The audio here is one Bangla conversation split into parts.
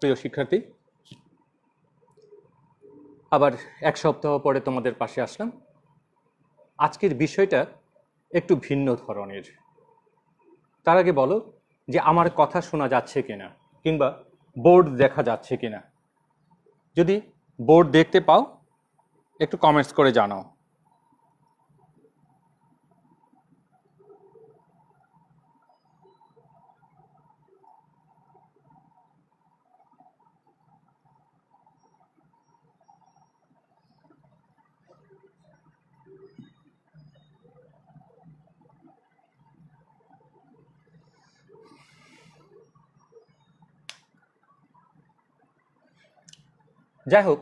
প্রিয় শিক্ষার্থী আবার এক সপ্তাহ পরে তোমাদের পাশে আসলাম আজকের বিষয়টা একটু ভিন্ন ধরনের তার আগে বলো যে আমার কথা শোনা যাচ্ছে কিনা কিংবা বোর্ড দেখা যাচ্ছে কিনা যদি বোর্ড দেখতে পাও একটু কমেন্টস করে জানাও যাই হোক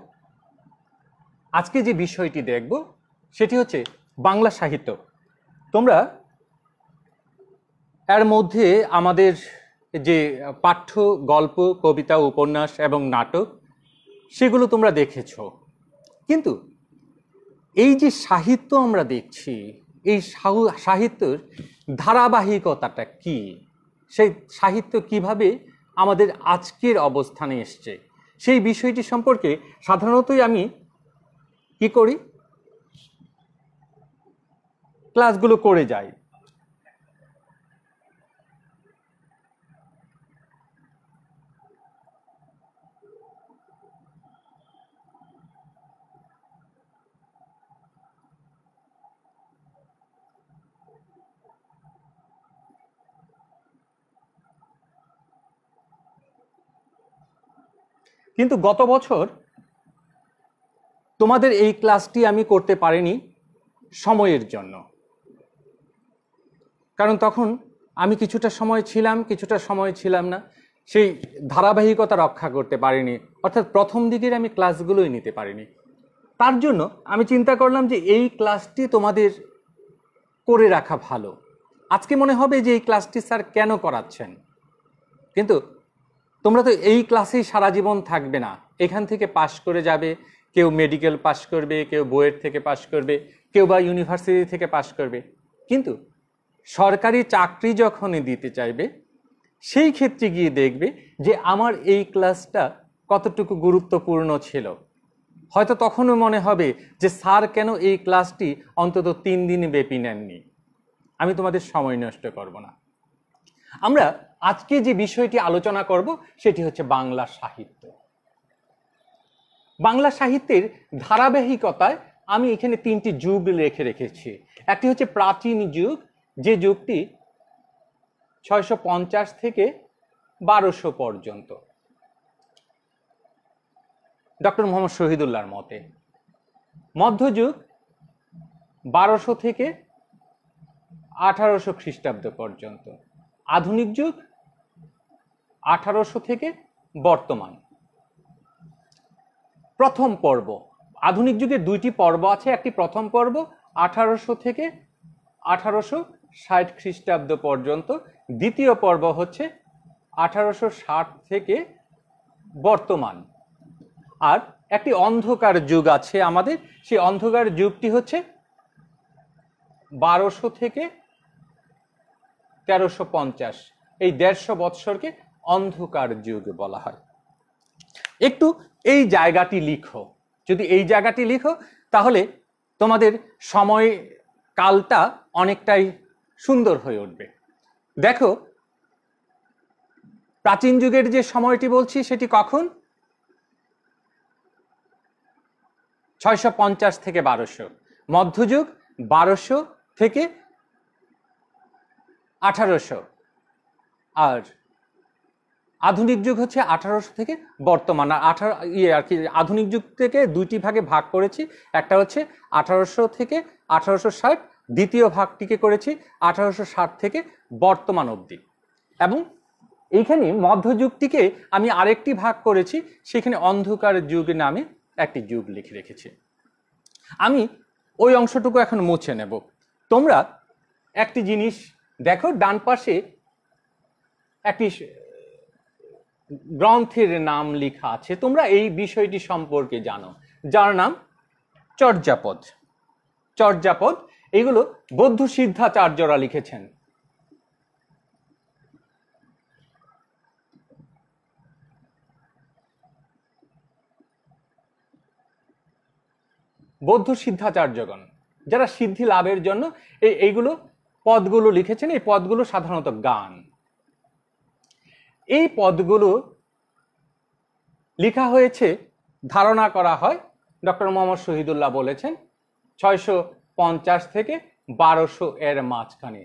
আজকে যে বিষয়টি দেখব সেটি হচ্ছে বাংলা সাহিত্য তোমরা এর মধ্যে আমাদের যে পাঠ্য গল্প কবিতা উপন্যাস এবং নাটক সেগুলো তোমরা দেখেছ কিন্তু এই যে সাহিত্য আমরা দেখছি এই সাহিত্যর ধারাবাহিকতাটা কি সেই সাহিত্য কিভাবে আমাদের আজকের অবস্থানে এসছে সেই বিষয়টি সম্পর্কে সাধারণতই আমি কি করি ক্লাসগুলো করে যাই কিন্তু গত বছর তোমাদের এই ক্লাসটি আমি করতে পারিনি সময়ের জন্য কারণ তখন আমি কিছুটা সময় ছিলাম কিছুটা সময় ছিলাম না সেই ধারাবাহিকতা রক্ষা করতে পারিনি অর্থাৎ প্রথম দিকের আমি ক্লাসগুলোই নিতে পারিনি তার জন্য আমি চিন্তা করলাম যে এই ক্লাসটি তোমাদের করে রাখা ভালো আজকে মনে হবে যে এই ক্লাসটি স্যার কেন করাচ্ছেন কিন্তু তোমরা তো এই ক্লাসেই সারা জীবন থাকবে না এখান থেকে পাশ করে যাবে কেউ মেডিকেল পাশ করবে কেউ বইয়ের থেকে পাশ করবে কেউ বা ইউনিভার্সিটি থেকে পাশ করবে কিন্তু সরকারি চাকরি যখনই দিতে চাইবে সেই ক্ষেত্রে গিয়ে দেখবে যে আমার এই ক্লাসটা কতটুকু গুরুত্বপূর্ণ ছিল হয়তো তখনও মনে হবে যে স্যার কেন এই ক্লাসটি অন্তত তিন দিন ব্যাপী নেননি আমি তোমাদের সময় নষ্ট করব না আমরা আজকে যে বিষয়টি আলোচনা করব সেটি হচ্ছে বাংলা সাহিত্য বাংলা সাহিত্যের ধারাবাহিকতায় আমি এখানে তিনটি যুগ রেখে রেখেছি একটি হচ্ছে প্রাচীন যুগ যে যুগটি ছয়শো থেকে বারোশো পর্যন্ত ডক্টর মোহাম্মদ শহীদুল্লাহর মতে মধ্যযুগ বারোশো থেকে আঠারোশো খ্রিস্টাব্দ পর্যন্ত আধুনিক যুগ আঠারোশো থেকে বর্তমান প্রথম পর্ব আধুনিক যুগের দুইটি পর্ব আছে একটি প্রথম পর্ব আঠারোশো থেকে আঠারোশো ষাট খ্রিস্টাব্দ পর্যন্ত দ্বিতীয় পর্ব হচ্ছে আঠারোশো ষাট থেকে বর্তমান আর একটি অন্ধকার যুগ আছে আমাদের সেই অন্ধকার যুগটি হচ্ছে বারোশো থেকে তেরোশো পঞ্চাশ এই দেড়শো বৎসরকে অন্ধকার যুগ বলা হয় একটু এই জায়গাটি লিখো যদি এই জায়গাটি লিখো তাহলে তোমাদের সময় কালটা অনেকটাই সুন্দর হয়ে উঠবে দেখো প্রাচীন যুগের যে সময়টি বলছি সেটি কখন ছয়শো থেকে বারোশো মধ্যযুগ বারোশো থেকে আঠারোশো আর আধুনিক যুগ হচ্ছে আঠারোশো থেকে বর্তমান আর আঠারো ইয়ে আর কি আধুনিক যুগ থেকে দুইটি ভাগে ভাগ করেছি একটা হচ্ছে আঠারোশো থেকে আঠারোশো ষাট দ্বিতীয় ভাগটিকে করেছি আঠারোশো ষাট থেকে বর্তমান অবধি এবং এইখানে মধ্যযুগটিকে আমি আরেকটি ভাগ করেছি সেখানে অন্ধকার যুগ নামে একটি যুগ লিখে রেখেছি আমি ওই অংশটুকু এখন মুছে নেব তোমরা একটি জিনিস দেখো ডান পাশে একটি গ্রন্থের নাম লেখা আছে তোমরা এই বিষয়টি সম্পর্কে জানো যার নাম চর্যাপদ চর্যাপদ এগুলো বৌদ্ধ সিদ্ধাচার্যরা লিখেছেন বৌদ্ধ সিদ্ধাচার্যগণ যারা সিদ্ধি লাভের জন্য এইগুলো পদগুলো লিখেছেন এই পদগুলো সাধারণত গান এই পদগুলো লিখা হয়েছে ধারণা করা হয় ডক্টর মোহাম্মদ শহীদুল্লাহ বলেছেন ছয়শো পঞ্চাশ থেকে বারোশো এর মাঝখানে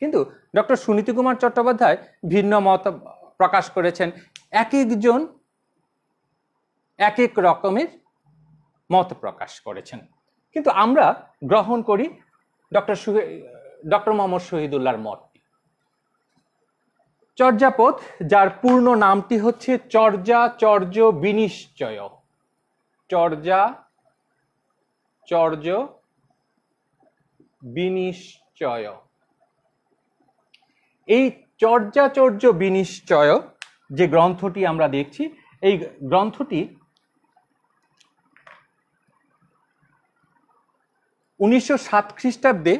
কিন্তু ডক্টর সুনীতি কুমার চট্টোপাধ্যায় ভিন্ন মত প্রকাশ করেছেন এক একজন এক এক রকমের মত প্রকাশ করেছেন কিন্তু আমরা গ্রহণ করি ডক্টর ডক্টর মোহাম্মদ শহীদুল্লাহর মত চর্যাপদ যার পূর্ণ নামটি হচ্ছে চর্যা চর্য বিনিশ্চয় চর্যা চর্য বিনিশ্চয় এই চর্যাচর্য বিনিশ্চয় যে গ্রন্থটি আমরা দেখছি এই গ্রন্থটি উনিশশো সাত খ্রিস্টাব্দে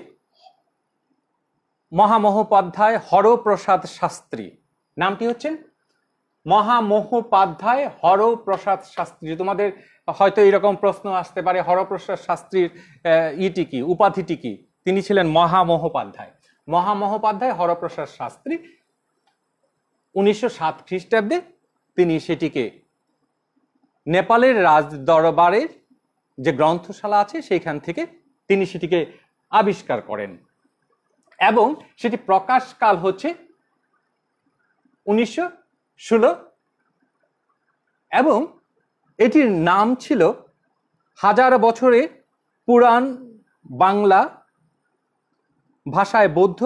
মহামহোপাধ্যায় হরপ্রসাদ শাস্ত্রী নামটি হচ্ছেন মহামহোপাধ্যায় হরপ্রসাদ শাস্ত্রী তোমাদের হয়তো এরকম প্রশ্ন আসতে পারে হরপ্রসাদ শাস্ত্রীর ইটি কি উপাধিটি কি তিনি ছিলেন মহামহোপাধ্যায় মহামহোপাধ্যায় হরপ্রসাদ শাস্ত্রী উনিশশো সাত খ্রিস্টাব্দে তিনি সেটিকে নেপালের রাজ দরবারের যে গ্রন্থশালা আছে সেইখান থেকে তিনি সেটিকে আবিষ্কার করেন এবং সেটি প্রকাশকাল হচ্ছে উনিশশো ষোলো এবং এটির নাম ছিল হাজার বছরে পুরাণ বাংলা ভাষায় বৌদ্ধ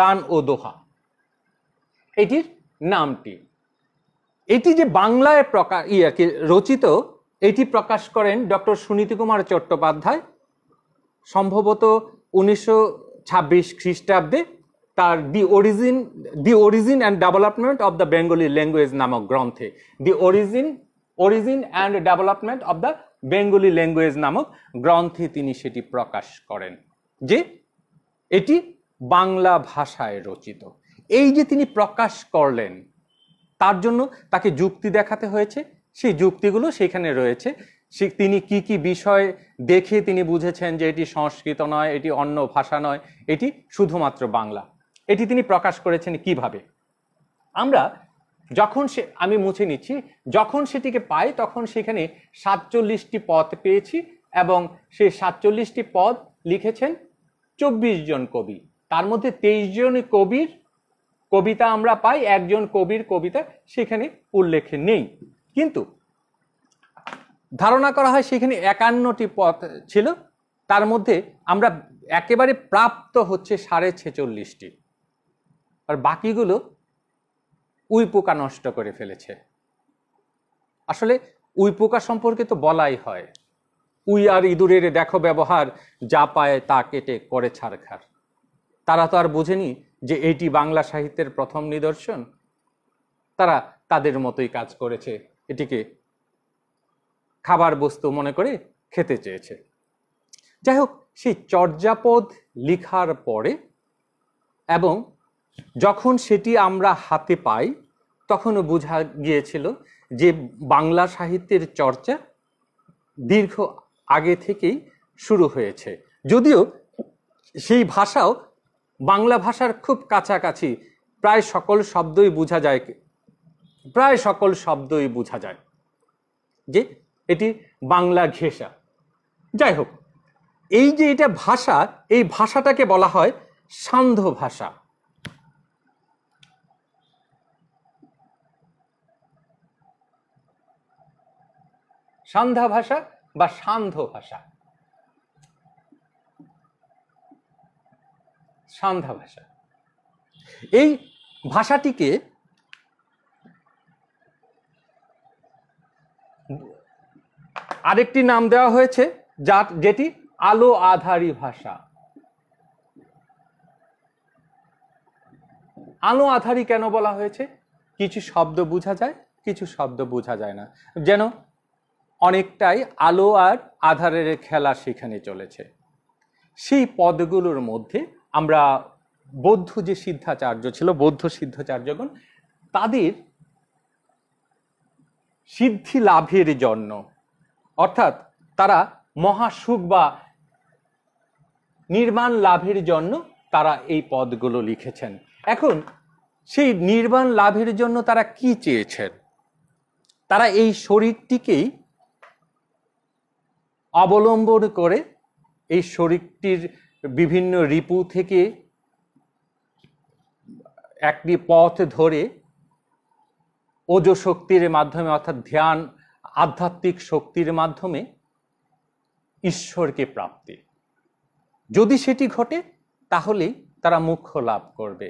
গান ও দোহা এটির নামটি এটি যে বাংলায় প্রকাশ ইয়াকে রচিত এটি প্রকাশ করেন ডক্টর সুনীতি কুমার চট্টোপাধ্যায় সম্ভবত উনিশশো ছাব্বিশ খ্রিস্টাব্দে তার the origin the origin and development of the Bengali language নামক গ্রন্থে the origin origin and development of the Bengali language নামক গ্রন্থে তিনি সেটি প্রকাশ করেন যে এটি বাংলা ভাষায় রচিত এই যে তিনি প্রকাশ করলেন তার জন্য তাকে যুক্তি দেখাতে হয়েছে সেই যুক্তিগুলো সেখানে রয়েছে তিনি কি কি বিষয় দেখে তিনি বুঝেছেন যে এটি সংস্কৃত নয় এটি অন্য ভাষা নয় এটি শুধুমাত্র বাংলা এটি তিনি প্রকাশ করেছেন কিভাবে আমরা যখন সে আমি মুছে নিচ্ছি যখন সেটিকে পাই তখন সেখানে সাতচল্লিশটি পদ পেয়েছি এবং সেই সাতচল্লিশটি পদ লিখেছেন চব্বিশ জন কবি তার মধ্যে তেইশ জন কবির কবিতা আমরা পাই একজন কবির কবিতা সেখানে উল্লেখ নেই কিন্তু ধারণা করা হয় সেখানে একান্নটি পথ ছিল তার মধ্যে আমরা একেবারে প্রাপ্ত হচ্ছে সাড়ে ছেচল্লিশটি আর বাকিগুলো উই পোকা নষ্ট করে ফেলেছে আসলে উই পোকা সম্পর্কে তো বলাই হয় উই আর ইঁদুরের দেখো ব্যবহার যা পায় তা কেটে করে ছাড়খার তারা তো আর বোঝেনি যে এটি বাংলা সাহিত্যের প্রথম নিদর্শন তারা তাদের মতোই কাজ করেছে এটিকে খাবার বস্তু মনে করে খেতে চেয়েছে যাই হোক সেই চর্যাপদ লিখার পরে এবং যখন সেটি আমরা হাতে পাই তখনও বোঝা গিয়েছিল যে বাংলা সাহিত্যের চর্চা দীর্ঘ আগে থেকেই শুরু হয়েছে যদিও সেই ভাষাও বাংলা ভাষার খুব কাছাকাছি প্রায় সকল শব্দই বোঝা যায় প্রায় সকল শব্দই বোঝা যায় যে এটি বাংলা ঘেঁষা যাই হোক এই যে এটা ভাষা এই ভাষাটাকে বলা হয় সান্ধ্য ভাষা সান্ধা ভাষা বা সান্ধ্য ভাষা সান্ধা ভাষা এই ভাষাটিকে আরেকটি নাম দেওয়া হয়েছে যা যেটি আলো আধারী ভাষা আলো আধারি কেন বলা হয়েছে কিছু শব্দ বোঝা যায় কিছু শব্দ বোঝা যায় না যেন অনেকটাই আলো আর আধারের খেলা সেখানে চলেছে সেই পদগুলোর মধ্যে আমরা বৌদ্ধ যে সিদ্ধাচার্য ছিল বৌদ্ধ সিদ্ধাচার্যগণ তাদের সিদ্ধি লাভের জন্য অর্থাৎ তারা মহাসুখ বা নির্মাণ লাভের জন্য তারা এই পদগুলো লিখেছেন এখন সেই নির্বাণ লাভের জন্য তারা কি চেয়েছেন তারা এই শরীরটিকেই অবলম্বন করে এই শরীরটির বিভিন্ন রিপু থেকে একটি পথ ধরে ওজশক্তির মাধ্যমে অর্থাৎ ধ্যান আধ্যাত্মিক শক্তির মাধ্যমে ঈশ্বরকে প্রাপ্তি যদি সেটি ঘটে তাহলেই তারা মুখ্য লাভ করবে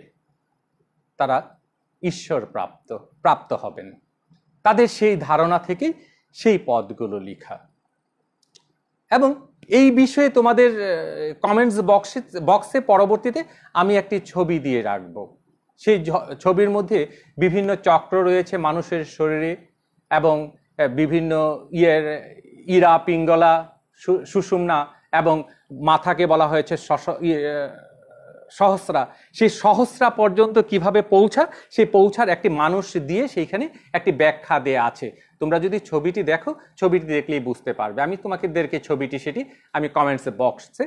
তারা ঈশ্বর প্রাপ্ত প্রাপ্ত হবেন তাদের সেই ধারণা থেকে সেই পদগুলো লিখা এবং এই বিষয়ে তোমাদের কমেন্টস বক্সে বক্সে পরবর্তীতে আমি একটি ছবি দিয়ে রাখব সেই ছবির মধ্যে বিভিন্ন চক্র রয়েছে মানুষের শরীরে এবং বিভিন্ন ইয়ের ইরা পিঙ্গলা সুষুম্না এবং মাথাকে বলা হয়েছে সহস্রা সেই সহস্রা পর্যন্ত কিভাবে পৌঁছা সেই পৌঁছার একটি মানুষ দিয়ে সেইখানে একটি ব্যাখ্যা দেয়া আছে তোমরা যদি ছবিটি দেখো ছবিটি দেখলেই বুঝতে পারবে আমি তোমাকে দেরকে ছবিটি সেটি আমি কমেন্টসে বক্সে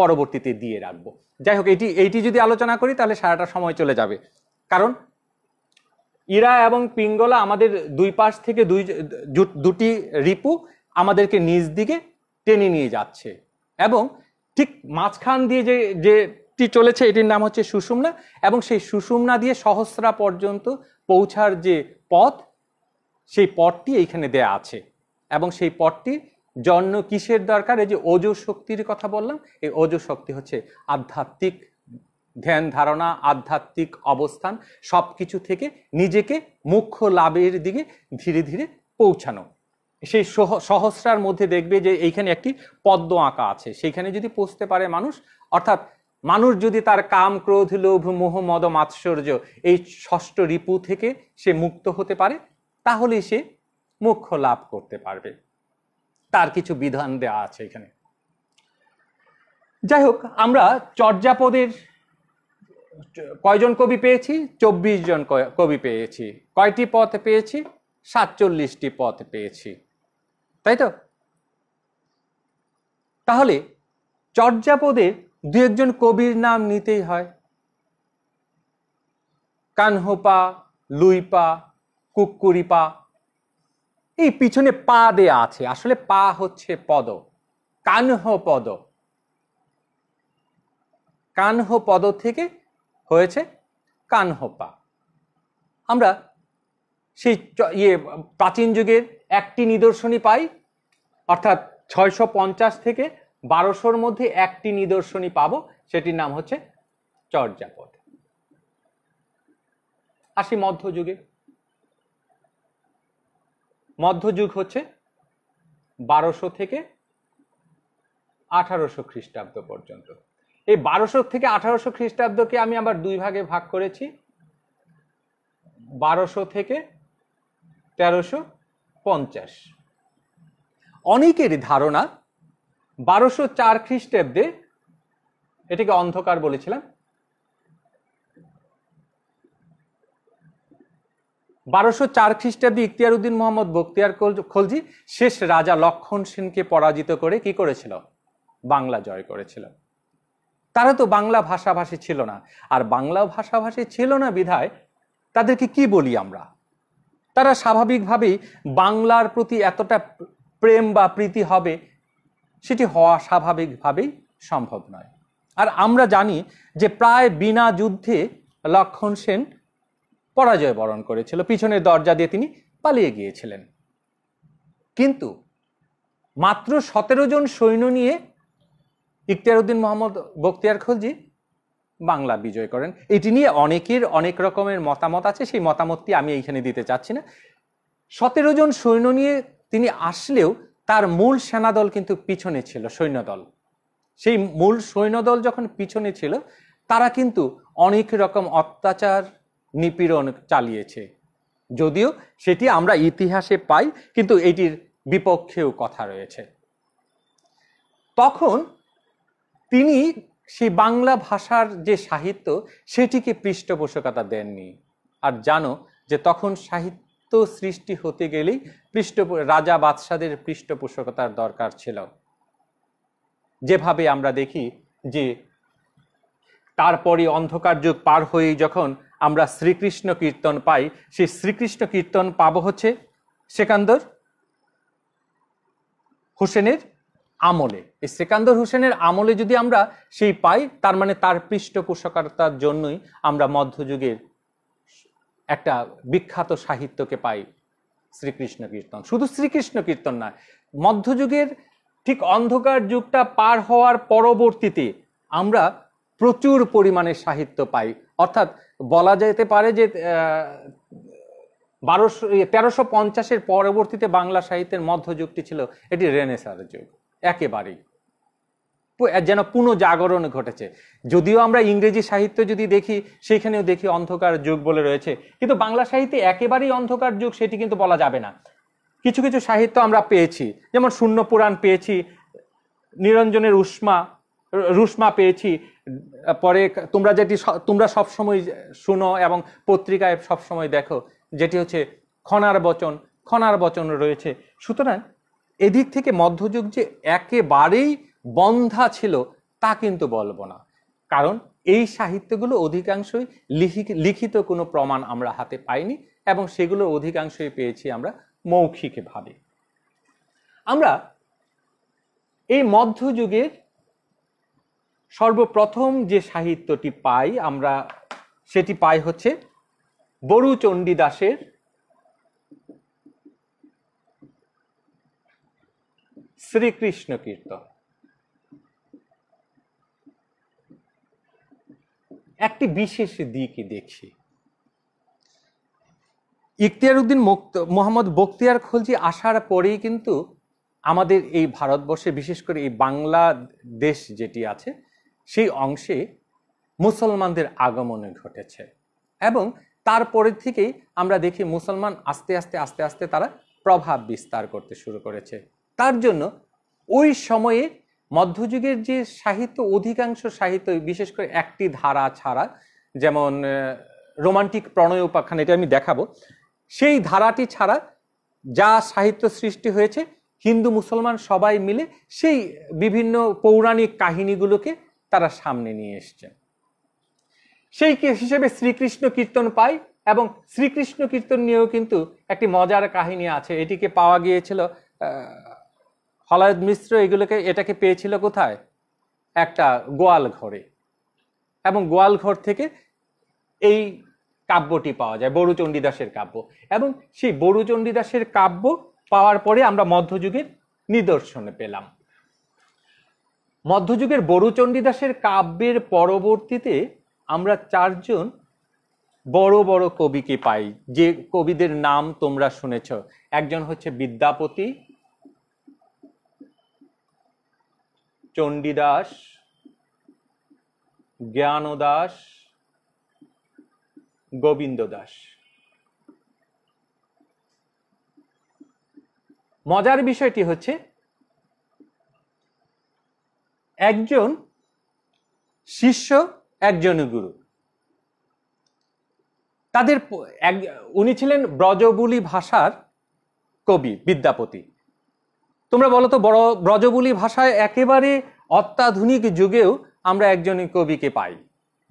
পরবর্তীতে দিয়ে রাখবো যাই হোক এটি এইটি যদি আলোচনা করি তাহলে সারাটা সময় চলে যাবে কারণ ইরা এবং পিঙ্গলা আমাদের দুই পাশ থেকে দুই দুটি রিপু আমাদেরকে নিজ দিকে টেনে নিয়ে যাচ্ছে এবং ঠিক মাঝখান দিয়ে যে যেটি চলেছে এটির নাম হচ্ছে সুষুমনা এবং সেই সুষুমনা দিয়ে সহস্রা পর্যন্ত পৌঁছার যে পথ সেই পথটি এইখানে দেয়া আছে এবং সেই পথটি জন্য কিসের দরকার এই যে ওজো শক্তির কথা বললাম এই ওজো শক্তি হচ্ছে আধ্যাত্মিক ধ্যান ধারণা আধ্যাত্মিক অবস্থান সব কিছু থেকে নিজেকে মুখ্য লাভের দিকে ধীরে ধীরে পৌঁছানো সেই সহস্রার মধ্যে দেখবে যে এইখানে একটি পদ্ম আঁকা আছে সেইখানে যদি পৌঁছতে পারে মানুষ অর্থাৎ মানুষ যদি তার কাম ক্রোধ লোভ মোহ মদ মাৎসর্য এই ষষ্ঠ রিপু থেকে সে মুক্ত হতে পারে তাহলে সে মুখ্য লাভ করতে পারবে তার কিছু বিধান দেওয়া আছে এখানে যাই হোক আমরা চর্যাপদের কয়জন কবি পেয়েছি চব্বিশ জন কবি পেয়েছি কয়টি পথ পেয়েছি সাতচল্লিশটি পথ পেয়েছি তাই তো তাহলে চর্যাপদে দু একজন কবির নাম নিতেই হয় কানহোপা লুইপা কুকুরিপা এই পিছনে পা দেয়া আছে আসলে পা হচ্ছে পদ কানহ পদ কানহ পদ থেকে হয়েছে কানহোপা আমরা সেই ইয়ে প্রাচীন যুগের একটি নিদর্শনী পাই অর্থাৎ ছয়শো পঞ্চাশ থেকে বারোশোর মধ্যে একটি নিদর্শনী পাবো সেটির নাম হচ্ছে চর্যাপদ আসি মধ্যযুগে মধ্যযুগ হচ্ছে বারোশো থেকে আঠারোশো খ্রিস্টাব্দ পর্যন্ত এই বারোশো থেকে আঠারোশো খ্রিস্টাব্দকে আমি আবার দুই ভাগে ভাগ করেছি বারোশো থেকে তেরোশো পঞ্চাশ অনেকেরই ধারণা বারোশো চার খ্রিস্টাব্দে এটিকে অন্ধকার বলেছিলাম বারোশো চার খ্রিস্টাব্দে ইখতিয়ার উদ্দিন মোহাম্মদ বক্তিয়ার খলজি শেষ রাজা লক্ষণ সেনকে পরাজিত করে কি করেছিল বাংলা জয় করেছিল তারা তো বাংলা ভাষাভাষী ছিল না আর বাংলা ভাষাভাষী ছিল না বিধায় তাদেরকে কি বলি আমরা তারা স্বাভাবিকভাবেই বাংলার প্রতি এতটা প্রেম বা প্রীতি হবে সেটি হওয়া স্বাভাবিকভাবেই সম্ভব নয় আর আমরা জানি যে প্রায় বিনা যুদ্ধে লক্ষণ সেন পরাজয় বরণ করেছিল পিছনের দরজা দিয়ে তিনি পালিয়ে গিয়েছিলেন কিন্তু মাত্র সতেরো জন সৈন্য নিয়ে ইখতিয়ার উদ্দিন মোহাম্মদ বখতিয়ার খলজি বাংলা বিজয় করেন এটি নিয়ে অনেকের অনেক রকমের মতামত আছে সেই মতামতটি আমি এইখানে দিতে চাচ্ছি না সতেরো জন সৈন্য নিয়ে তিনি আসলেও তার মূল সেনাদল কিন্তু পিছনে ছিল সৈন্যদল সেই মূল সৈন্যদল যখন পিছনে ছিল তারা কিন্তু অনেক রকম অত্যাচার নিপীড়ন চালিয়েছে যদিও সেটি আমরা ইতিহাসে পাই কিন্তু এটির বিপক্ষেও কথা রয়েছে তখন তিনি সেই বাংলা ভাষার যে সাহিত্য সেটিকে পৃষ্ঠপোষকতা দেননি আর জানো যে তখন সাহিত্য সৃষ্টি হতে গেলেই পৃষ্ঠ রাজা বাদশাদের পৃষ্ঠপোষকতার দরকার ছিল যেভাবে আমরা দেখি যে তারপরে অন্ধকার যুগ পার হয়ে যখন আমরা শ্রীকৃষ্ণ কীর্তন পাই সেই শ্রীকৃষ্ণ কীর্তন পাবো হচ্ছে সেকান্দর হোসেনের আমলে এই সেকান্দর হোসেনের আমলে যদি আমরা সেই পাই তার মানে তার পৃষ্ঠপোষকতার জন্যই আমরা মধ্যযুগের একটা বিখ্যাত সাহিত্যকে পাই শ্রীকৃষ্ণ কীর্তন শুধু শ্রীকৃষ্ণ কীর্তন না মধ্যযুগের ঠিক অন্ধকার যুগটা পার হওয়ার পরবর্তীতে আমরা প্রচুর পরিমাণে সাহিত্য পাই অর্থাৎ বলা যেতে পারে যে বারোশো তেরোশো পঞ্চাশের পরবর্তীতে বাংলা সাহিত্যের মধ্যযুগটি ছিল এটি রেনেসার যুগ একেবারেই যেন পুনঃজাগরণ ঘটেছে যদিও আমরা ইংরেজি সাহিত্য যদি দেখি সেখানেও দেখি অন্ধকার যুগ বলে রয়েছে কিন্তু বাংলা সাহিত্যে একেবারেই অন্ধকার যুগ সেটি কিন্তু বলা যাবে না কিছু কিছু সাহিত্য আমরা পেয়েছি যেমন শূন্য পুরাণ পেয়েছি নিরঞ্জনের উষ্মা রুষ্মা পেয়েছি পরে তোমরা যেটি তোমরা সবসময় শুনো এবং পত্রিকায় সবসময় দেখো যেটি হচ্ছে খনার বচন খনার বচন রয়েছে সুতরাং এদিক থেকে মধ্যযুগ যে একেবারেই বন্ধা ছিল তা কিন্তু বলবো না কারণ এই সাহিত্যগুলো অধিকাংশই লিখিত কোনো প্রমাণ আমরা হাতে পাইনি এবং সেগুলো অধিকাংশই পেয়েছি আমরা মৌখিকভাবে আমরা এই মধ্যযুগের সর্বপ্রথম যে সাহিত্যটি পাই আমরা সেটি পাই হচ্ছে বড়ু চণ্ডীদাসের শ্রীকৃষ্ণ কীর্তন একটি বিশেষ দিক দেখি ইখতিয়ার উদ্দিন মোহাম্মদ বক্তিয়ার খলজি আসার পরেই কিন্তু আমাদের এই ভারতবর্ষে বিশেষ করে এই বাংলাদেশ যেটি আছে সেই অংশে মুসলমানদের আগমনে ঘটেছে এবং তারপরের থেকেই আমরা দেখি মুসলমান আস্তে আস্তে আস্তে আস্তে তারা প্রভাব বিস্তার করতে শুরু করেছে তার জন্য ওই সময়ে মধ্যযুগের যে সাহিত্য অধিকাংশ সাহিত্য বিশেষ করে একটি ধারা ছাড়া যেমন রোমান্টিক প্রণয় উপাখ্যান এটা আমি দেখাবো সেই ধারাটি ছাড়া যা সাহিত্য সৃষ্টি হয়েছে হিন্দু মুসলমান সবাই মিলে সেই বিভিন্ন পৌরাণিক কাহিনীগুলোকে তারা সামনে নিয়ে এসছেন সেই হিসেবে শ্রীকৃষ্ণ কীর্তন পাই এবং শ্রীকৃষ্ণ কীর্তন নিয়েও কিন্তু একটি মজার কাহিনী আছে এটিকে পাওয়া গিয়েছিল ফলায়দ মিশ্র এগুলোকে এটাকে পেয়েছিল কোথায় একটা গোয়াল ঘরে এবং গোয়াল ঘর থেকে এই কাব্যটি পাওয়া যায় বড়ু দাসের কাব্য এবং সেই বড়ু দাসের কাব্য পাওয়ার পরে আমরা মধ্যযুগের নিদর্শনে পেলাম মধ্যযুগের বড়ু দাসের কাব্যের পরবর্তীতে আমরা চারজন বড় বড় কবিকে পাই যে কবিদের নাম তোমরা শুনেছ একজন হচ্ছে বিদ্যাপতি চণ্ডীদাস জ্ঞান দাস গোবিন্দ দাস মজার বিষয়টি হচ্ছে একজন শিষ্য একজন গুরু তাদের উনি ছিলেন ব্রজবুলি ভাষার কবি বিদ্যাপতি তোমরা বলো তো বড় ব্রজবুলি ভাষায় একেবারে অত্যাধুনিক যুগেও আমরা একজন কবিকে পাই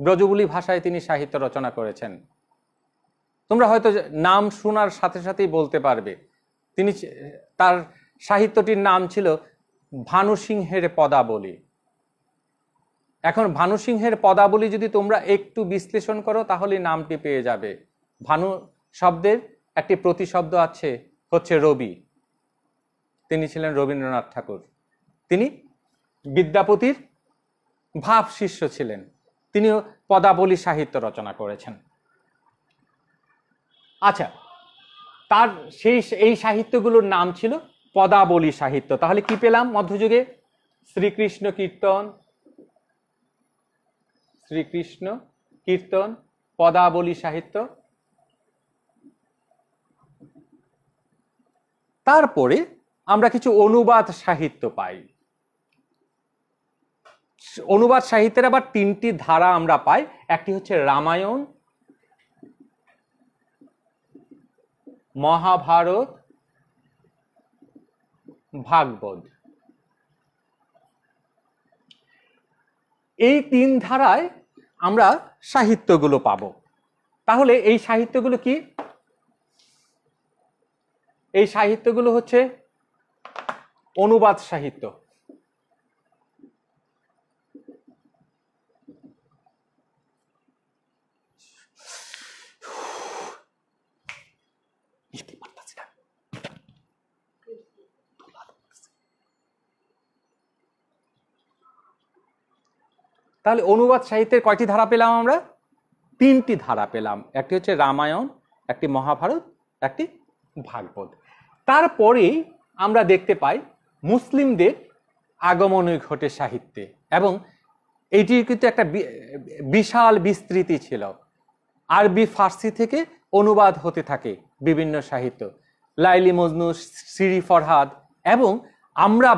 ব্রজবুলি ভাষায় তিনি সাহিত্য রচনা করেছেন তোমরা হয়তো নাম শোনার সাথে সাথেই বলতে পারবে তিনি তার সাহিত্যটির নাম ছিল ভানু সিংহের পদাবলী এখন ভানু সিংহের পদাবলী যদি তোমরা একটু বিশ্লেষণ করো তাহলে নামটি পেয়ে যাবে ভানু শব্দের একটি প্রতিশব্দ আছে হচ্ছে রবি তিনি ছিলেন রবীন্দ্রনাথ ঠাকুর তিনি বিদ্যাপতির ভাব শিষ্য ছিলেন তিনিও পদাবলী সাহিত্য রচনা করেছেন আচ্ছা তার সেই এই সাহিত্যগুলোর নাম ছিল পদাবলী সাহিত্য তাহলে কি পেলাম মধ্যযুগে শ্রীকৃষ্ণ কীর্তন শ্রীকৃষ্ণ কীর্তন পদাবলী সাহিত্য তারপরে আমরা কিছু অনুবাদ সাহিত্য পাই অনুবাদ সাহিত্যের আবার তিনটি ধারা আমরা পাই একটি হচ্ছে রামায়ণ মহাভারত ভাগবত এই তিন ধারায় আমরা সাহিত্যগুলো পাব তাহলে এই সাহিত্যগুলো কি এই সাহিত্যগুলো হচ্ছে অনুবাদ সাহিত্য তাহলে অনুবাদ সাহিত্যের কয়টি ধারা পেলাম আমরা তিনটি ধারা পেলাম একটি হচ্ছে রামায়ণ একটি মহাভারত একটি ভাগবত তারপরেই আমরা দেখতে পাই মুসলিমদের আগমনই ঘটে সাহিত্যে এবং এটির কিন্তু একটা বিশাল বিস্তৃতি ছিল আরবি ফার্সি থেকে অনুবাদ হতে থাকে বিভিন্ন সাহিত্য লাইলি মজনু সিরি ফরহাদ এবং আমরা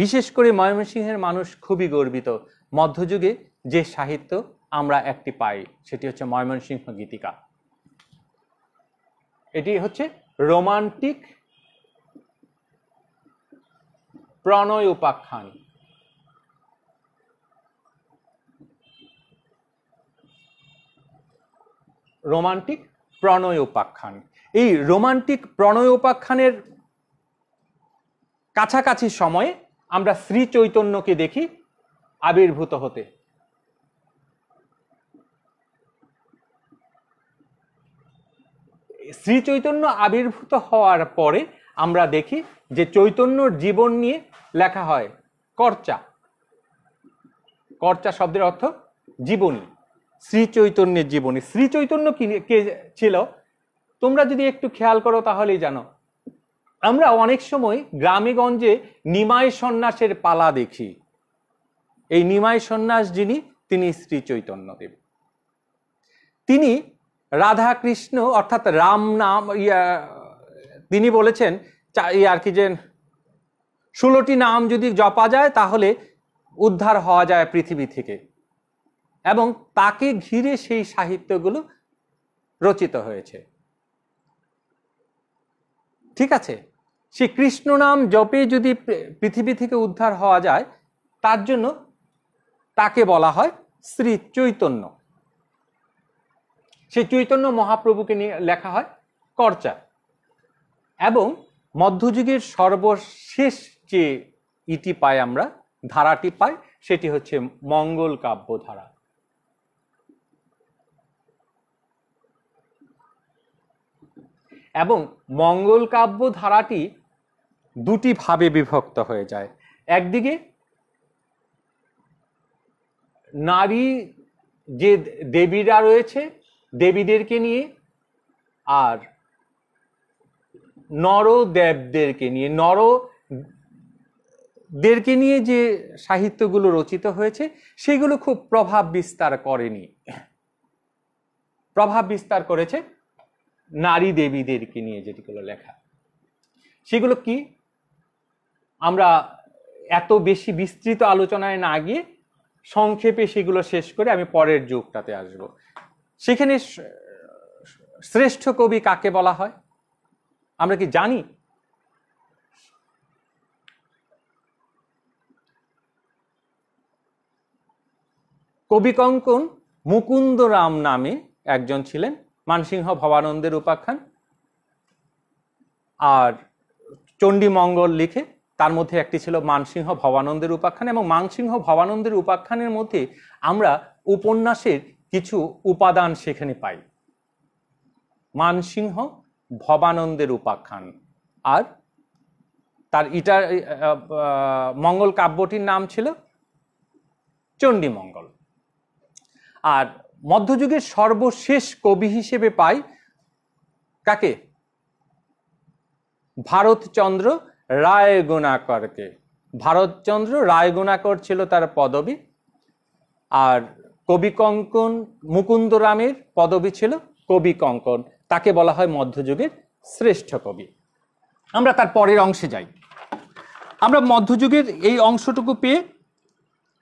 বিশেষ করে ময়মনসিংহের মানুষ খুবই গর্বিত মধ্যযুগে যে সাহিত্য আমরা একটি পাই সেটি হচ্ছে ময়মনসিংহ গীতিকা এটি হচ্ছে রোমান্টিক প্রণয় উপাখ্যান রোমান্টিক প্রণয় উপাখ্যান এই রোমান্টিক প্রণয় উপাখ্যানের কাছাকাছি সময়ে আমরা শ্রী চৈতন্যকে দেখি আবির্ভূত হতে শ্রী চৈতন্য আবির্ভূত হওয়ার পরে আমরা দেখি যে চৈতন্যর জীবন নিয়ে লেখা হয় কর্চা কর্চা শব্দের অর্থ জীবনী শ্রী চৈতন্যের জীবনী শ্রী চৈতন্য কে ছিল তোমরা যদি একটু খেয়াল করো তাহলেই জানো আমরা অনেক সময় গ্রামেগঞ্জে নিমাই সন্ন্যাসের পালা দেখি এই নিমাই সন্ন্যাস যিনি তিনি শ্রী চৈতন্যদেব তিনি রাধাকৃষ্ণ অর্থাৎ রাম নাম ইয়া তিনি বলেছেন এই আর কি যে ষোলোটি নাম যদি জপা যায় তাহলে উদ্ধার হওয়া যায় পৃথিবী থেকে এবং তাকে ঘিরে সেই সাহিত্যগুলো রচিত হয়েছে ঠিক আছে সে কৃষ্ণ নাম জপে যদি পৃথিবী থেকে উদ্ধার হওয়া যায় তার জন্য তাকে বলা হয় শ্রী চৈতন্য সেই চৈতন্য মহাপ্রভুকে নিয়ে লেখা হয় করচা এবং মধ্যযুগের সর্বশেষ যে ইতি পাই আমরা ধারাটি পাই সেটি হচ্ছে মঙ্গল কাব্য ধারা এবং মঙ্গল কাব্য ধারাটি দুটি ভাবে বিভক্ত হয়ে যায় একদিকে নারী যে দেবীরা রয়েছে দেবীদেরকে নিয়ে আর নরদেবদেরকে নিয়ে নর দেরকে নিয়ে যে সাহিত্যগুলো রচিত হয়েছে সেগুলো খুব প্রভাব বিস্তার করেনি প্রভাব বিস্তার করেছে নারী দেবীদেরকে নিয়ে যেটিগুলো লেখা সেগুলো কি আমরা এত বেশি বিস্তৃত আলোচনায় না গিয়ে সংক্ষেপে সেগুলো শেষ করে আমি পরের যুগটাতে আসব সেখানে শ্রেষ্ঠ কবি কাকে বলা হয় আমরা কি জানি কবি কঙ্কন মুকুন্দ রাম নামে একজন ছিলেন মানসিংহ ভবানন্দের উপাখ্যান আর চণ্ডীমঙ্গল লিখে তার মধ্যে একটি ছিল মানসিংহ ভবানন্দের উপাখ্যান এবং মানসিংহ ভবানন্দের উপাখ্যানের মধ্যে আমরা উপন্যাসের কিছু উপাদান সেখানে পাই মানসিংহ ভবানন্দের উপাখ্যান আর তার ইটা মঙ্গল কাব্যটির নাম ছিল চণ্ডীমঙ্গল আর মধ্যযুগের সর্বশেষ কবি হিসেবে পাই কাকে ভারতচন্দ্র রায়গুণাকরকে ভারতচন্দ্র রায়গুণাকর ছিল তার পদবী আর কবি কঙ্কন মুকুন্দরামের পদবী ছিল কবি কঙ্কন তাকে বলা হয় মধ্যযুগের শ্রেষ্ঠ কবি আমরা তার পরের অংশে যাই আমরা মধ্যযুগের এই অংশটুকু পেয়ে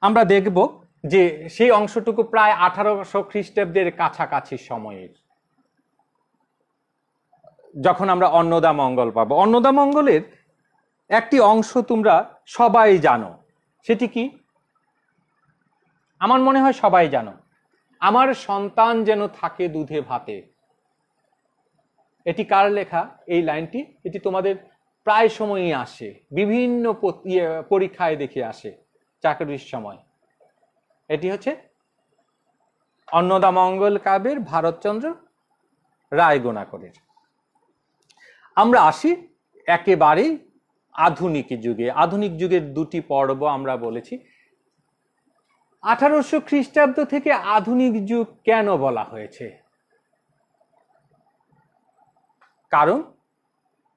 আমরা দেখব যে সেই অংশটুকু প্রায় আঠারোশো খ্রিস্টাব্দের কাছাকাছি সময়ের যখন আমরা অন্নদা মঙ্গল পাবো অন্নদা মঙ্গলের একটি অংশ তোমরা সবাই জানো সেটি কি আমার মনে হয় সবাই জানো আমার সন্তান যেন থাকে দুধে ভাতে এটি কার লেখা এই লাইনটি এটি তোমাদের প্রায় সময়ই আসে বিভিন্ন ইয়ে, পরীক্ষায় দেখে আসে চাকরির সময় এটি হচ্ছে অন্নদামঙ্গল কাব্যের ভারতচন্দ্র রায় গোনাকরের আমরা আসি একেবারেই আধুনিক যুগে আধুনিক যুগের দুটি পর্ব আমরা বলেছি আঠারোশো খ্রিস্টাব্দ থেকে আধুনিক যুগ কেন বলা হয়েছে কারণ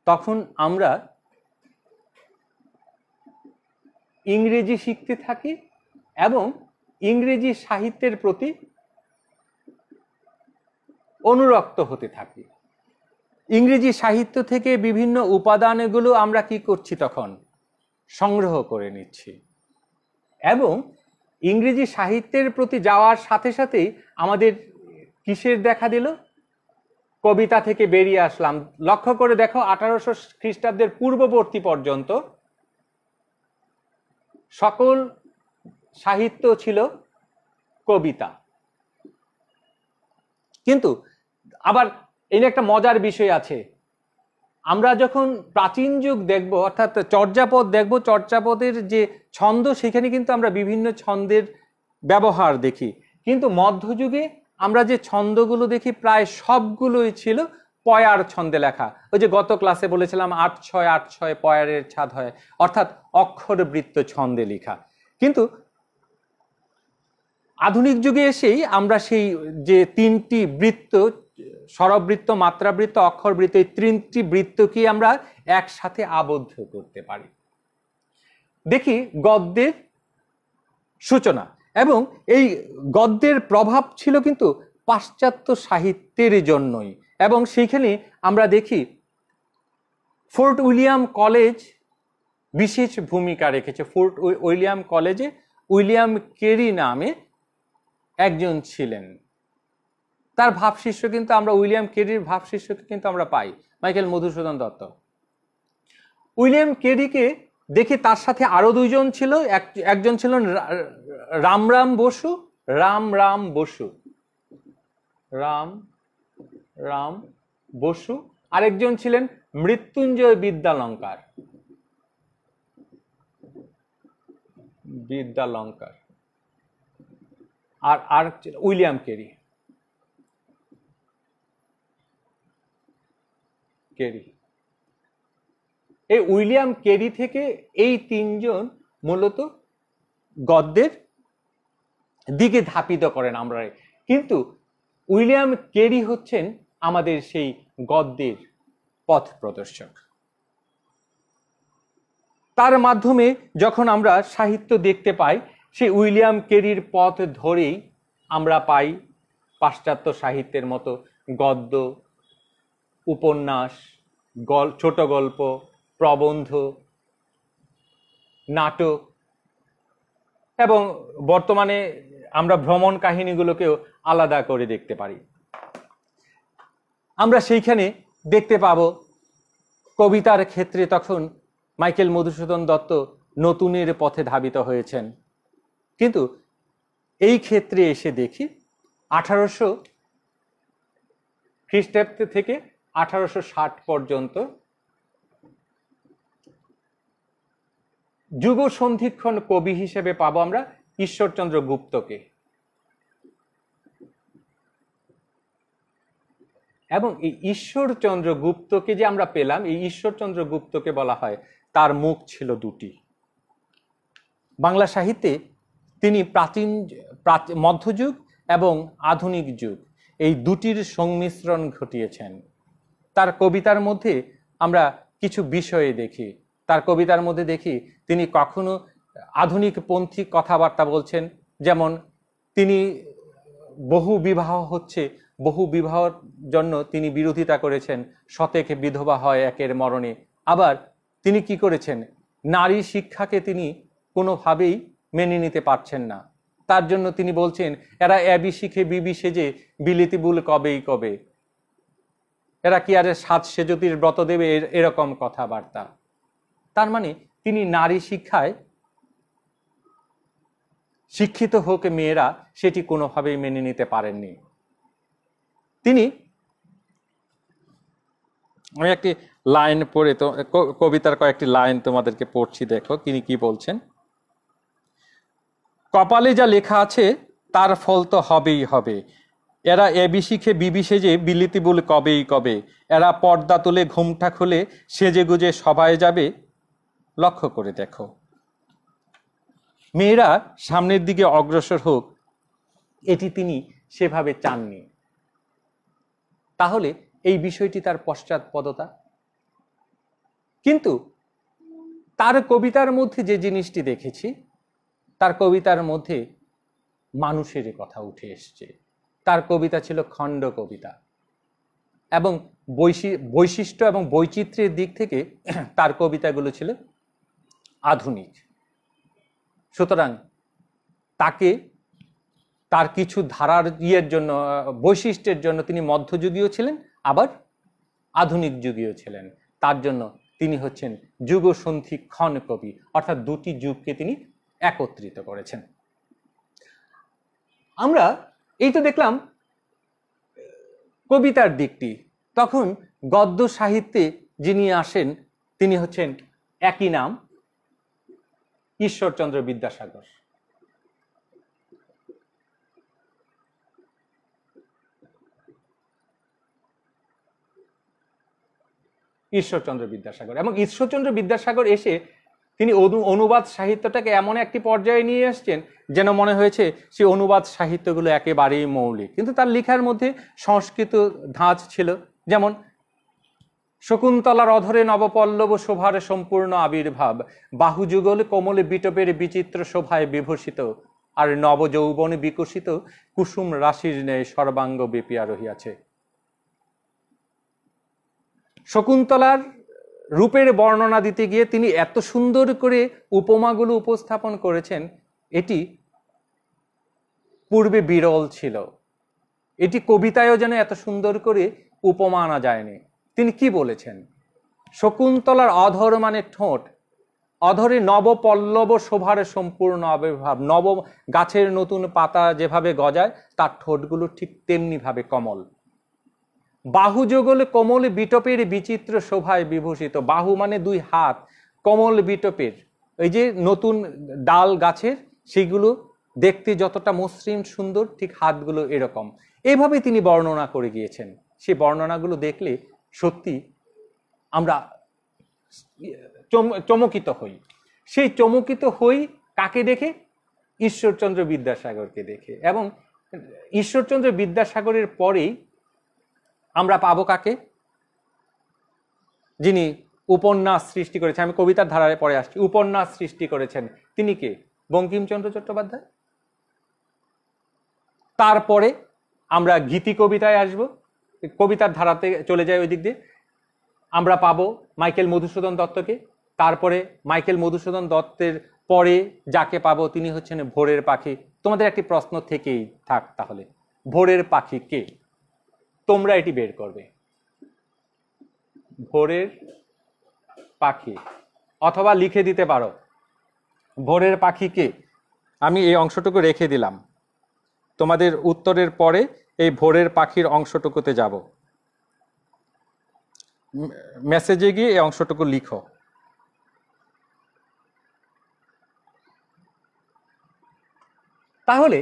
তখন আমরা ইংরেজি শিখতে থাকি এবং ইংরেজি সাহিত্যের প্রতি অনুরক্ত হতে থাকি ইংরেজি সাহিত্য থেকে বিভিন্ন উপাদানগুলো আমরা কি করছি তখন সংগ্রহ করে নিচ্ছি এবং ইংরেজি সাহিত্যের প্রতি যাওয়ার সাথে সাথেই আমাদের কিসের দেখা দিল কবিতা থেকে বেরিয়ে আসলাম লক্ষ্য করে দেখো আঠারোশো খ্রিস্টাব্দের পূর্ববর্তী পর্যন্ত সকল সাহিত্য ছিল কবিতা কিন্তু আবার এই একটা মজার বিষয় আছে আমরা যখন প্রাচীন যুগ দেখব অর্থাৎ চর্যাপদ দেখব চর্যাপদের যে ছন্দ সেখানে কিন্তু আমরা বিভিন্ন ছন্দের ব্যবহার দেখি কিন্তু মধ্যযুগে আমরা যে ছন্দগুলো দেখি প্রায় সবগুলোই ছিল পয়ার ছন্দে লেখা ওই যে গত ক্লাসে বলেছিলাম আট ছয় আট ছয় পয়ারের ছাদ হয় অর্থাৎ অক্ষর বৃত্ত ছন্দে লেখা কিন্তু আধুনিক যুগে এসেই আমরা সেই যে তিনটি বৃত্ত সরবৃত্ত মাত্রাবৃত্ত বৃত্ত এই তিনটি বৃত্তকে আমরা একসাথে আবদ্ধ করতে পারি দেখি গদ্যের সূচনা এবং এই গদ্যের প্রভাব ছিল কিন্তু পাশ্চাত্য সাহিত্যের জন্যই এবং সেইখানে আমরা দেখি ফোর্ট উইলিয়াম কলেজ বিশেষ ভূমিকা রেখেছে ফোর্ট উইলিয়াম কলেজে উইলিয়াম কেরি নামে একজন ছিলেন তার ভাব শিষ্য কিন্তু আমরা উইলিয়াম কেরির ভাব শিষ্যকে কিন্তু আমরা পাই মাইকেল মধুসূদন দত্ত উইলিয়াম কেরিকে দেখি তার সাথে আরো দুইজন ছিল একজন ছিল রামরাম বসু রাম রাম বসু রাম রাম বসু আরেকজন ছিলেন মৃত্যুঞ্জয় বিদ্যালঙ্কার বিদ্যালঙ্কার আর আর উইলিয়াম কেরি কেরি এই উইলিয়াম কেরি থেকে এই তিনজন মূলত গদ্যের দিকে ধাপিত করেন আমরা কিন্তু উইলিয়াম কেরি হচ্ছেন আমাদের সেই গদ্যের পথ প্রদর্শক তার মাধ্যমে যখন আমরা সাহিত্য দেখতে পাই সেই উইলিয়াম কেরির পথ ধরেই আমরা পাই পাশ্চাত্য সাহিত্যের মতো গদ্য উপন্যাস গল ছোট গল্প প্রবন্ধ নাটক এবং বর্তমানে আমরা ভ্রমণ কাহিনীগুলোকেও আলাদা করে দেখতে পারি আমরা সেইখানে দেখতে পাব কবিতার ক্ষেত্রে তখন মাইকেল মধুসূদন দত্ত নতুনের পথে ধাবিত হয়েছেন কিন্তু এই ক্ষেত্রে এসে দেখি আঠারোশো খ্রিস্টাব্দ থেকে আঠারোশো ষাট পর্যন্ত যুগ সন্ধিক্ষণ কবি হিসেবে পাবো আমরা ঈশ্বরচন্দ্র গুপ্তকে এবং এই ঈশ্বরচন্দ্র গুপ্তকে যে আমরা পেলাম এই ঈশ্বরচন্দ্র গুপ্তকে বলা হয় তার মুখ ছিল দুটি বাংলা সাহিত্যে তিনি প্রাচীন মধ্যযুগ এবং আধুনিক যুগ এই দুটির সংমিশ্রণ ঘটিয়েছেন তার কবিতার মধ্যে আমরা কিছু বিষয়ে দেখি তার কবিতার মধ্যে দেখি তিনি কখনো আধুনিক পন্থী কথাবার্তা বলছেন যেমন তিনি বহু বিবাহ হচ্ছে বহু বিবাহর জন্য তিনি বিরোধিতা করেছেন শতেক বিধবা হয় একের মরণে আবার তিনি কি করেছেন নারী শিক্ষাকে তিনি কোনোভাবেই মেনে নিতে পারছেন না তার জন্য তিনি বলছেন এরা এবি শিখে বিবি সেজে বিলিতি বুল কবেই কবে এরা কি আর সাত সেজতির ব্রত দেবে এরকম কথাবার্তা তার মানে তিনি নারী শিক্ষায় শিক্ষিত হোক মেয়েরা সেটি কোনোভাবেই মেনে নিতে পারেননি তিনি আমি একটি লাইন পড়ে তো কবিতার কয়েকটি লাইন তোমাদেরকে পড়ছি দেখো তিনি কি বলছেন কপালে যা লেখা আছে তার ফল তো হবেই হবে এরা এবি শিখে বিবি সেজে বিলিতি বলে কবেই কবে এরা পর্দা তুলে ঘুমটা খুলে সেজে গুজে সবাই যাবে লক্ষ্য করে দেখো মেয়েরা সামনের দিকে অগ্রসর হোক এটি তিনি সেভাবে চাননি তাহলে এই বিষয়টি তার পশ্চাৎপদতা কিন্তু তার কবিতার মধ্যে যে জিনিসটি দেখেছি তার কবিতার মধ্যে মানুষের কথা উঠে এসছে তার কবিতা ছিল খণ্ড কবিতা এবং বৈশি বৈশিষ্ট্য এবং বৈচিত্র্যের দিক থেকে তার কবিতাগুলো ছিল আধুনিক সুতরাং তাকে তার কিছু ধারার ইয়ের জন্য বৈশিষ্ট্যের জন্য তিনি মধ্যযুগীয় ছিলেন আবার আধুনিক যুগীয় ছিলেন তার জন্য তিনি হচ্ছেন যুগসন্ধি ক্ষণ কবি অর্থাৎ দুটি যুগকে তিনি একত্রিত করেছেন আমরা এই তো দেখলাম কবিতার দিকটি তখন গদ্য সাহিত্যে যিনি আসেন তিনি হচ্ছেন একই নাম ঈশ্বরচন্দ্র বিদ্যাসাগর ঈশ্বরচন্দ্র বিদ্যাসাগর এবং ঈশ্বরচন্দ্র বিদ্যাসাগর এসে তিনি অনুবাদ সাহিত্যটাকে এমন একটি পর্যায়ে নিয়ে এসছেন যেন মনে হয়েছে সেই অনুবাদ সাহিত্যগুলো একেবারেই মৌলিক কিন্তু তার লেখার মধ্যে সংস্কৃত ধাঁচ ছিল যেমন শকুন্তলার অধরে নবপল্লব শোভার সম্পূর্ণ আবির্ভাব বাহুযুগল কোমল বিটপের বিচিত্র শোভায় বিভূষিত আর নবযৌবনে বিকশিত কুসুম রাশির ন্যায় সর্বাঙ্গ বেপিয়া রহিয়াছে শকুন্তলার রূপের বর্ণনা দিতে গিয়ে তিনি এত সুন্দর করে উপমাগুলো উপস্থাপন করেছেন এটি পূর্বে বিরল ছিল এটি কবিতায়ও যেন এত সুন্দর করে উপমানা যায়নি তিনি কি বলেছেন শকুন্তলার অধর মানে ঠোঁট অধরে নবপল্লব শোভার সম্পূর্ণ আবির্ভাব নব গাছের নতুন পাতা যেভাবে গজায় তার ঠোঁটগুলো ঠিক তেমনিভাবে কমল বাহু যোগল কোমল বিটপের বিচিত্র শোভায় বিভূষিত বাহু মানে দুই হাত কোমল বিটপের এই যে নতুন ডাল গাছের সেগুলো দেখতে যতটা মসৃণ সুন্দর ঠিক হাতগুলো এরকম এভাবে তিনি বর্ণনা করে গিয়েছেন সেই বর্ণনাগুলো দেখলে সত্যি আমরা ইয়ে, চমকিত হই সেই চমকিত হই কাকে দেখে ঈশ্বরচন্দ্র বিদ্যাসাগরকে দেখে এবং ঈশ্বরচন্দ্র বিদ্যাসাগরের পরেই আমরা পাবো কাকে যিনি উপন্যাস সৃষ্টি করেছেন আমি কবিতার ধারায় পরে আসছি উপন্যাস সৃষ্টি করেছেন তিনি কে বঙ্কিমচন্দ্র চট্টোপাধ্যায় তারপরে আমরা গীতি কবিতায় আসবো কবিতার ধারাতে চলে যায় ওই দিক দিয়ে আমরা পাবো মাইকেল মধুসূদন দত্তকে তারপরে মাইকেল মধুসূদন দত্তের পরে যাকে পাবো তিনি হচ্ছেন ভোরের পাখি তোমাদের একটি প্রশ্ন থেকেই থাক তাহলে ভোরের পাখি কে তোমরা এটি বের করবে ভোরের পাখি অথবা লিখে দিতে পারো ভোরের পাখি কে আমি এই অংশটুকু রেখে দিলাম তোমাদের উত্তরের পরে এই ভোরের পাখির অংশটুকুতে যাব মেসেজে গিয়ে এই অংশটুকু লিখো তাহলে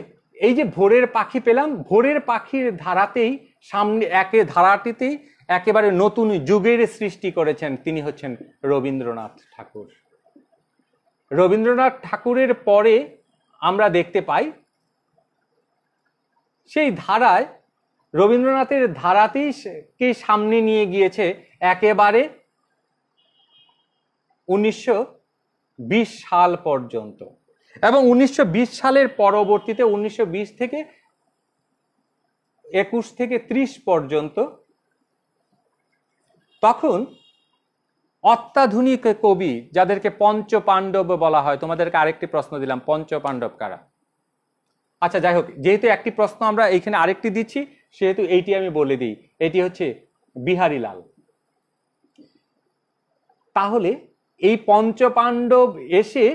এই যে ভোরের পাখি পেলাম ভোরের পাখির ধারাতেই সামনে একে ধারাটিতেই একেবারে নতুন যুগের সৃষ্টি করেছেন তিনি হচ্ছেন রবীন্দ্রনাথ ঠাকুর রবীন্দ্রনাথ ঠাকুরের পরে আমরা দেখতে পাই সেই ধারায় রবীন্দ্রনাথের ধারাতেই কে সামনে নিয়ে গিয়েছে একেবারে উনিশশো সাল পর্যন্ত এবং উনিশশো সালের পরবর্তীতে উনিশশো থেকে একুশ থেকে ত্রিশ পর্যন্ত তখন অত্যাধুনিক কবি যাদেরকে পঞ্চ পাণ্ডব বলা হয় তোমাদেরকে আরেকটি প্রশ্ন দিলাম পঞ্চ পাণ্ডব কারা আচ্ছা যাই হোক যেহেতু একটি প্রশ্ন আমরা এইখানে আরেকটি দিচ্ছি সেহেতু এইটি আমি বলে দিই এটি হচ্ছে বিহারী লাল তাহলে এই পঞ্চপাণ্ডব এসে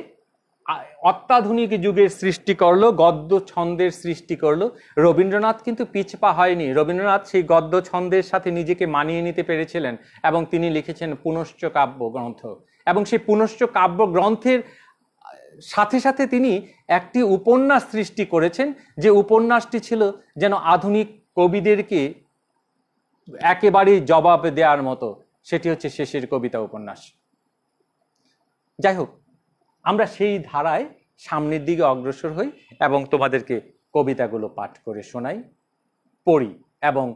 অত্যাধুনিক যুগের সৃষ্টি করলো গদ্য ছন্দের সৃষ্টি করলো রবীন্দ্রনাথ কিন্তু পিছপা হয়নি রবীন্দ্রনাথ সেই গদ্য ছন্দের সাথে নিজেকে মানিয়ে নিতে পেরেছিলেন এবং তিনি লিখেছেন পুনশ্চ কাব্য গ্রন্থ এবং সেই পুনশ্চ কাব্য গ্রন্থের সাথে সাথে তিনি একটি উপন্যাস সৃষ্টি করেছেন যে উপন্যাসটি ছিল যেন আধুনিক কবিদেরকে একেবারেই জবাব দেওয়ার মতো সেটি হচ্ছে শেষের কবিতা উপন্যাস যাই হোক আমরা সেই ধারায় সামনের দিকে অগ্রসর হই এবং তোমাদেরকে কবিতাগুলো পাঠ করে শোনাই পড়ি এবং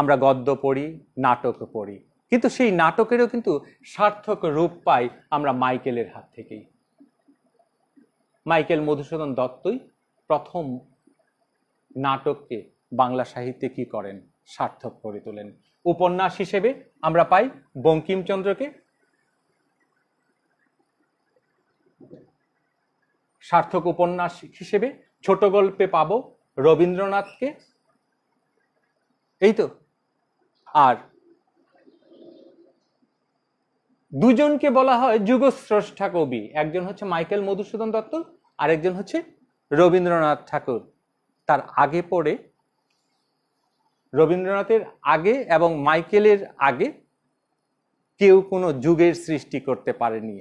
আমরা গদ্য পড়ি নাটক পড়ি কিন্তু সেই নাটকেরও কিন্তু সার্থক রূপ পাই আমরা মাইকেলের হাত থেকেই মাইকেল মধুসূদন দত্তই প্রথম নাটককে বাংলা সাহিত্যে কি করেন সার্থক করে তোলেন উপন্যাস হিসেবে আমরা পাই বঙ্কিমচন্দ্রকে সার্থক উপন্যাস হিসেবে ছোট গল্পে পাব রবীন্দ্রনাথকে এই তো আর দুজনকে বলা হয় যুগস্রষ্টা কবি একজন হচ্ছে মাইকেল মধুসূদন দত্ত আরেকজন হচ্ছে রবীন্দ্রনাথ ঠাকুর তার আগে পড়ে রবীন্দ্রনাথের আগে এবং মাইকেলের আগে কেউ কোনো যুগের সৃষ্টি করতে পারেনি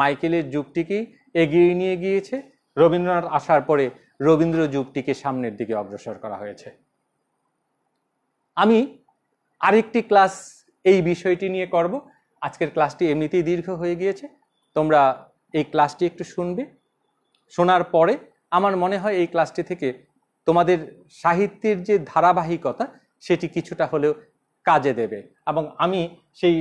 মাইকেলের যুগটিকে এগিয়ে নিয়ে গিয়েছে রবীন্দ্রনাথ আসার পরে রবীন্দ্র যুগটিকে সামনের দিকে অগ্রসর করা হয়েছে আমি আরেকটি ক্লাস এই বিষয়টি নিয়ে করব আজকের ক্লাসটি এমনিতেই দীর্ঘ হয়ে গিয়েছে তোমরা এই ক্লাসটি একটু শুনবে শোনার পরে আমার মনে হয় এই ক্লাসটি থেকে তোমাদের সাহিত্যের যে ধারাবাহিকতা সেটি কিছুটা হলেও কাজে দেবে এবং আমি সেই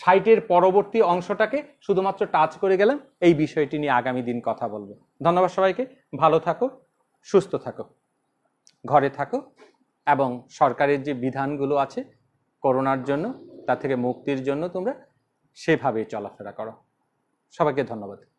সাইটের পরবর্তী অংশটাকে শুধুমাত্র টাচ করে গেলাম এই বিষয়টি নিয়ে আগামী দিন কথা বলবো ধন্যবাদ সবাইকে ভালো থাকো সুস্থ থাকো ঘরে থাকো এবং সরকারের যে বিধানগুলো আছে করোনার জন্য তা থেকে মুক্তির জন্য তোমরা সেভাবেই চলাফেরা করো সবাইকে ধন্যবাদ